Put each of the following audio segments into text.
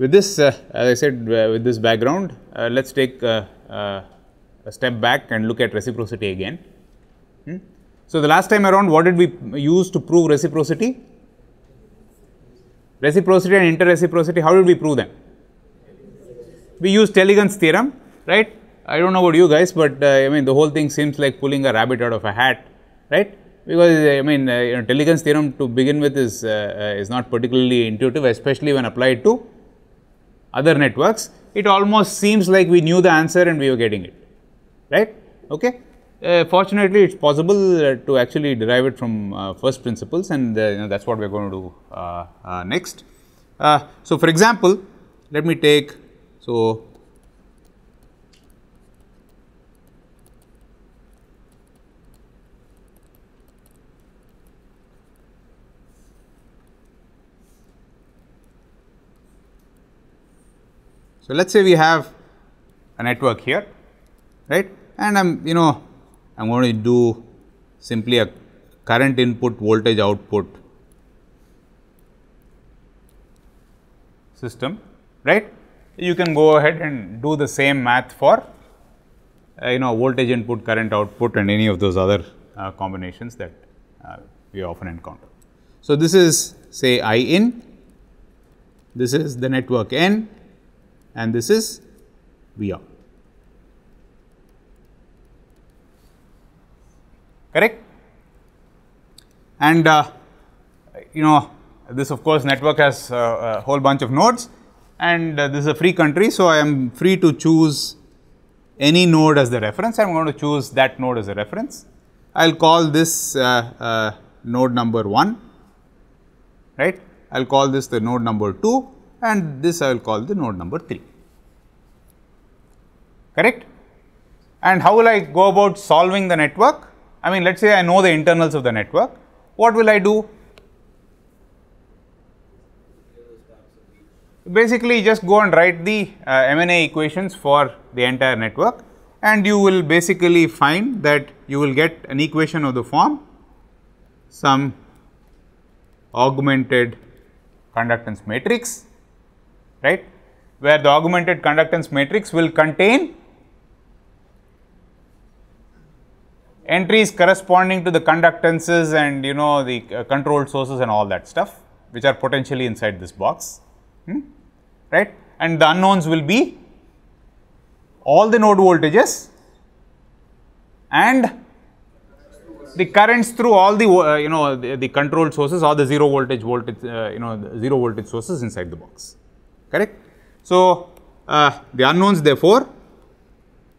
With this, uh, as I said, uh, with this background, uh, let us take a step back and look at reciprocity again. Hmm? So, the last time around, what did we use to prove reciprocity? Reciprocity and interreciprocity, how did we prove them? We used Telegan's theorem, right? I do not know about you guys, but uh, I mean the whole thing seems like pulling a rabbit out of a hat, right? Because I mean, uh, you know, theorem to begin with is, uh, is not particularly intuitive, especially when applied to other networks, it almost seems like we knew the answer and we were getting it, right? Okay. Uh, fortunately, it's possible uh, to actually derive it from uh, first principles and uh, you know, that's what we're going to do uh, uh, next. so, for example, let me take, so So, let us say we have a network here, right, and I am you know I am going to do simply a current input voltage output system, right. You can go ahead and do the same math for uh, you know voltage input, current output and any of those other uh, combinations that uh, we often encounter. So, this is say I in, this is the network N and this is VR. Correct? And uh, you know this of course network has uh, a whole bunch of nodes and uh, this is a free country. So, I am free to choose any node as the reference. I am going to choose that node as a reference. I will call this uh, uh, node number 1 right. I will call this the node number 2 and this I will call the node number 3 correct? And how will I go about solving the network? I mean, let us say I know the internals of the network, what will I do? Basically, just go and write the uh, MNA equations for the entire network and you will basically find that you will get an equation of the form some augmented conductance matrix, right, where the augmented conductance matrix will contain entries corresponding to the conductances and you know the uh, controlled sources and all that stuff which are potentially inside this box, hmm? right. And the unknowns will be all the node voltages and the currents through all the uh, you know the, the, controlled sources or the zero voltage voltage uh, you know zero voltage sources inside the box correct so uh, the unknowns therefore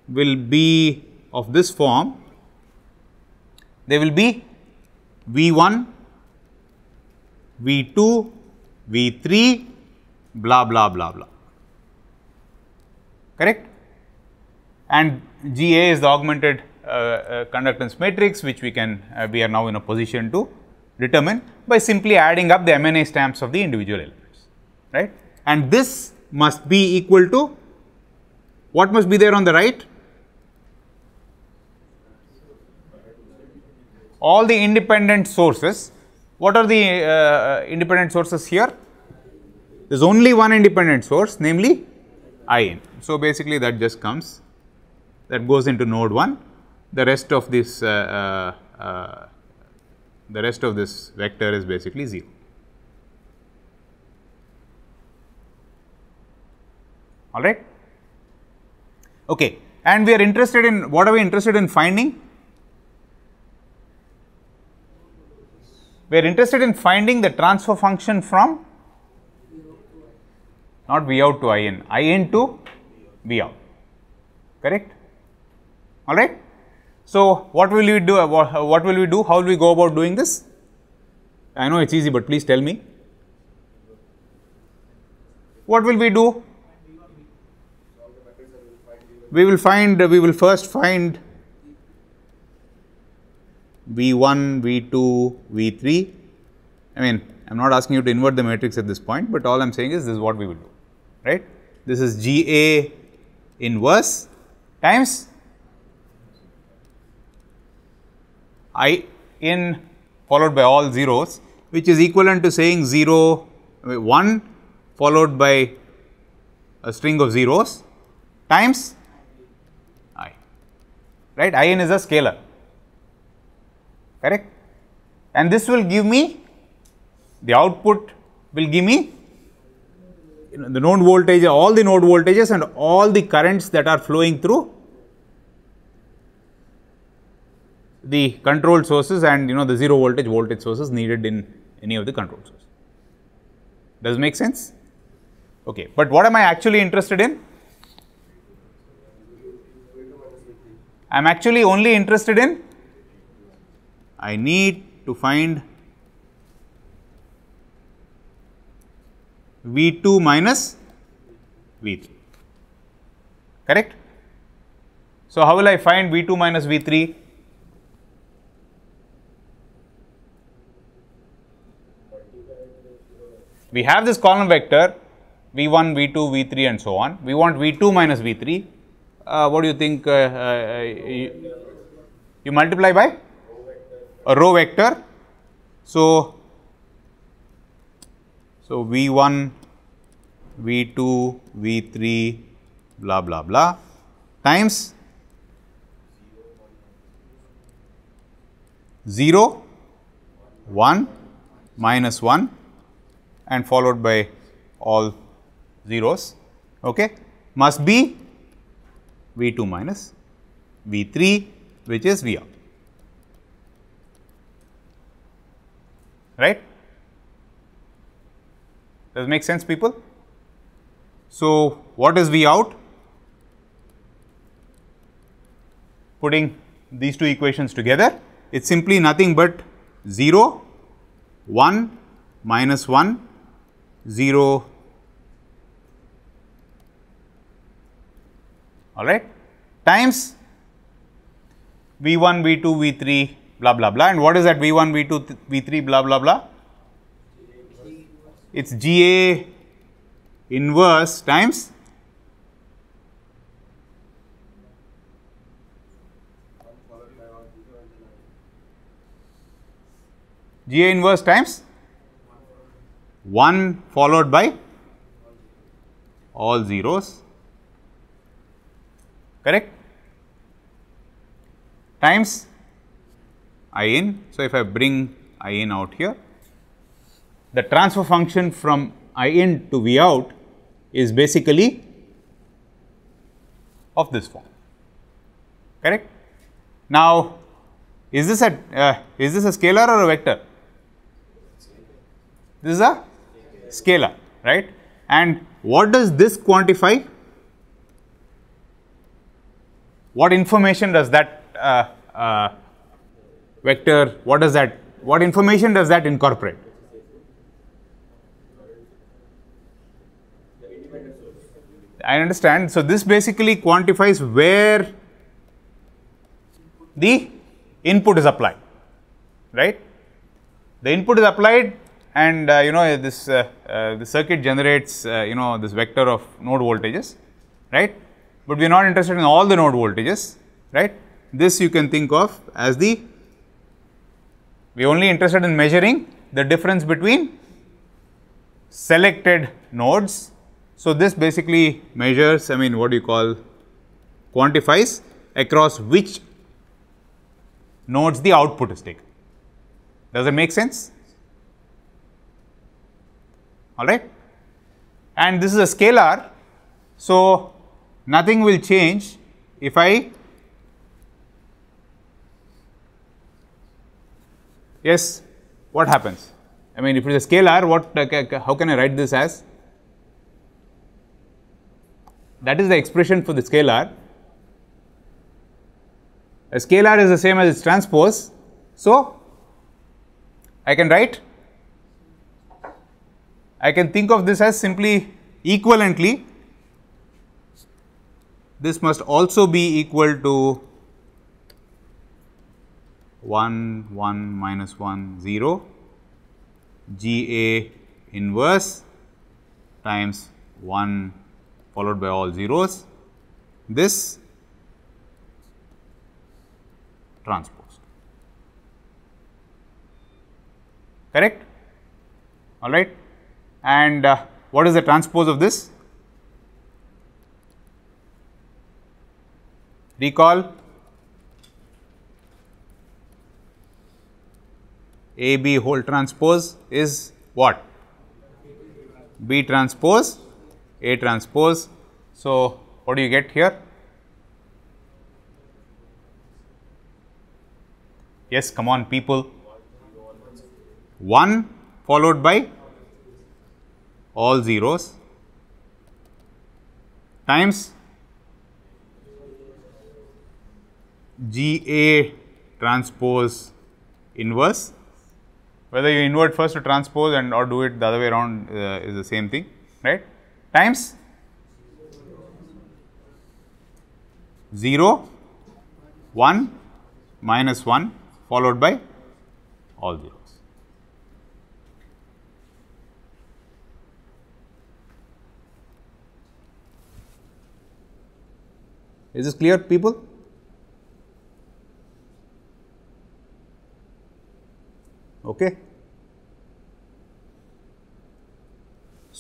will be of this form they will be V1, V2, V3, blah, blah, blah, blah. Correct? And GA is the augmented uh, uh, conductance matrix, which we can, uh, we are now in a position to determine by simply adding up the MNA stamps of the individual elements, right? And this must be equal to what must be there on the right? all the independent sources. What are the uh, uh independent sources here? There is only one independent source namely in. So, basically that just comes that goes into node 1 the rest of this uh, uh, uh, the rest of this vector is basically 0. All right. Okay. And we are interested in what are we interested in finding? we are interested in finding the transfer function from not V out to In, In to V out, correct? All right. So, what will we do, uh, what will we do, how will we go about doing this? I know it is easy, but please tell me. What will we do? We will find, we will first find V1, V2, V3. I mean, I am not asking you to invert the matrix at this point, but all I am saying is this is what we will do, right. This is GA inverse times I in followed by all zeros, which is equivalent to saying 0, 1 followed by a string of zeros times i, right. i n is a scalar correct and this will give me the output will give me you know, the node voltage all the node voltages and all the currents that are flowing through the control sources and you know the zero voltage voltage sources needed in any of the control sources. Does make sense? Okay, but what am I actually interested in? I am actually only interested in I need to find V2 minus V3, correct? So, how will I find V2 minus V3? We have this column vector V1, V2, V3 and so on. We want V2 minus V3. Uh, what do you think? Uh, uh, uh you, you multiply by a row vector. So, so v1, v2, v3, blah blah blah times 0, 1, minus 1 and followed by all zeros okay, must be V2 minus V3 which is V 0 right. Does it make sense people? So, what is V out? Putting these two equations together, it is simply nothing but 0, 1, minus 1, 0, all right, times V1, V2, V3, blah blah blah. And what is that V1, V2, V3, blah blah blah? It's GA inverse times GA inverse times 1 followed by all zeros, correct, times in. So, if I bring in out here, the transfer function from in to v out is basically of this form, correct. Now, is this a uh, is this a scalar or a vector? This is a scalar, right? And what does this quantify? What information does that uh, uh, vector, what does that, what information does that incorporate? I understand. So, this basically quantifies where the input is applied, right? The input is applied and uh, you know this uh, uh, the circuit generates uh, you know this vector of node voltages, right? But we are not interested in all the node voltages, right? This you can think of as the we are only interested in measuring the difference between selected nodes. So, this basically measures, I mean, what do you call quantifies across which nodes the output is taken. Does it make sense? All right. And this is a scalar. So, nothing will change if I yes, what happens? I mean, if it is a scalar, what, uh, how can I write this as? That is the expression for the scalar. A scalar is the same as its transpose. So, I can write, I can think of this as simply equivalently, this must also be equal to 1 1 minus 1 0 G A inverse times 1 followed by all zeros this transposed correct all right and uh, what is the transpose of this recall A B whole transpose is what? B transpose A transpose. So, what do you get here? Yes, come on people. 1 followed by all zeros times G A transpose inverse whether you invert first to transpose and or do it the other way around uh, is the same thing, right? Times 0, 1, minus 1 followed by all zeros. Is this clear people? okay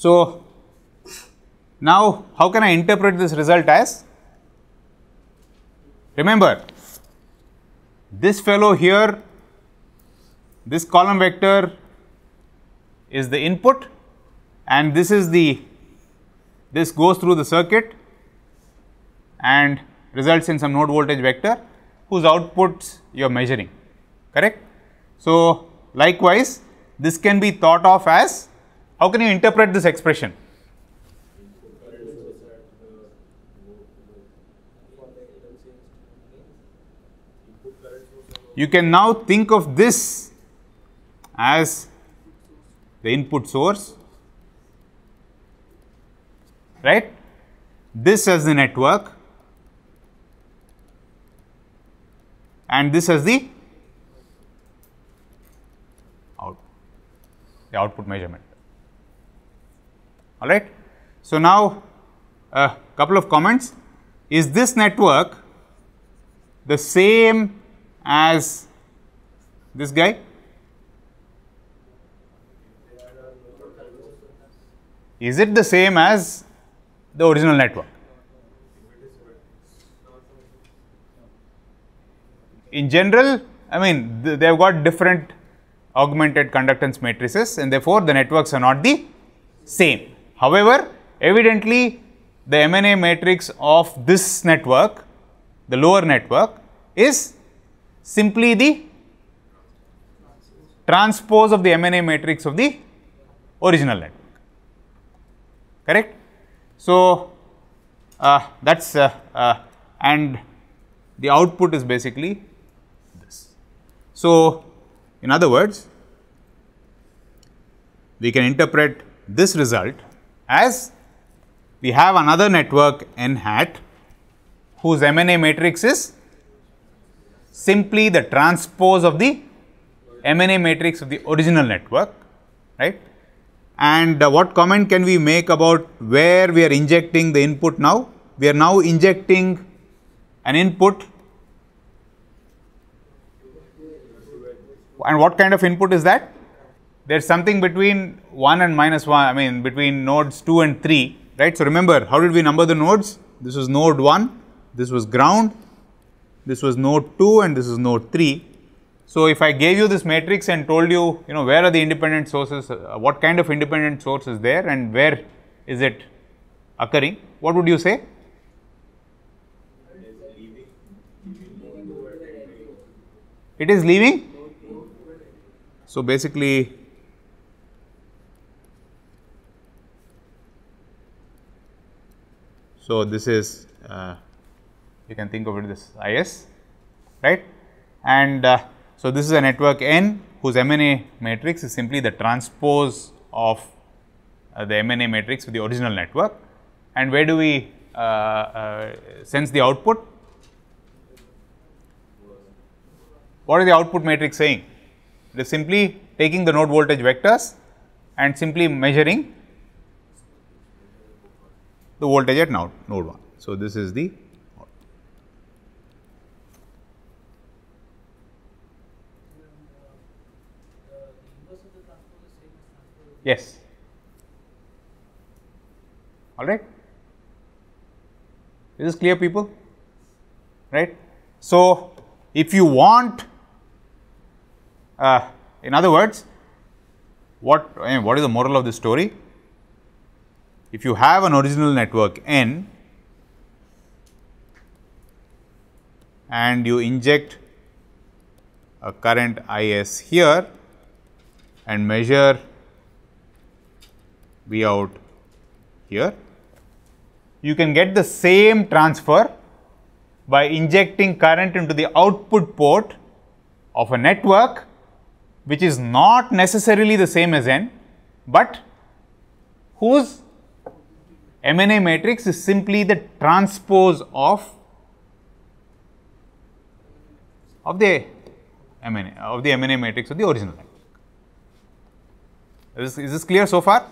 so now how can i interpret this result as remember this fellow here this column vector is the input and this is the this goes through the circuit and results in some node voltage vector whose outputs you are measuring correct so Likewise, this can be thought of as how can you interpret this expression? You can now think of this as the input source, right? This as the network and this as the the output measurement. All right. So, now a couple of comments. Is this network the same as this guy? Is it the same as the original network? In general, I mean, th they have got different augmented conductance matrices and therefore, the networks are not the same. However, evidently the MNA matrix of this network, the lower network is simply the transpose of the MNA matrix of the original network, correct. So, uh, that is uh, uh, and the output is basically this. So, in other words, we can interpret this result as we have another network n hat whose MNA matrix is simply the transpose of the MNA matrix of the original network, right. And uh, what comment can we make about where we are injecting the input now? We are now injecting an input And what kind of input is that? There's something between 1 and minus 1, I mean between nodes 2 and 3, right. So, remember how did we number the nodes? This was node 1, this was ground, this was node 2 and this is node 3. So, if I gave you this matrix and told you, you know, where are the independent sources, uh, what kind of independent source is there and where is it occurring, what would you say? It is leaving so, basically so this is uh, you can think of it as is right and uh, so this is a network n whose MNA matrix is simply the transpose of uh, the MNA matrix with the original network and where do we uh, uh, sense the output what is the output matrix saying it is simply taking the node voltage vectors and simply measuring the voltage at node, node 1. So, this is the Yes. All right. Is this clear people? Right. So, if you want uh, in other words, what, I mean, what is the moral of the story? If you have an original network N and you inject a current Is here and measure V out here, you can get the same transfer by injecting current into the output port of a network which is not necessarily the same as n, but whose MNA matrix is simply the transpose of of the MNA of the MNA matrix of the original matrix. Is, is this clear so far?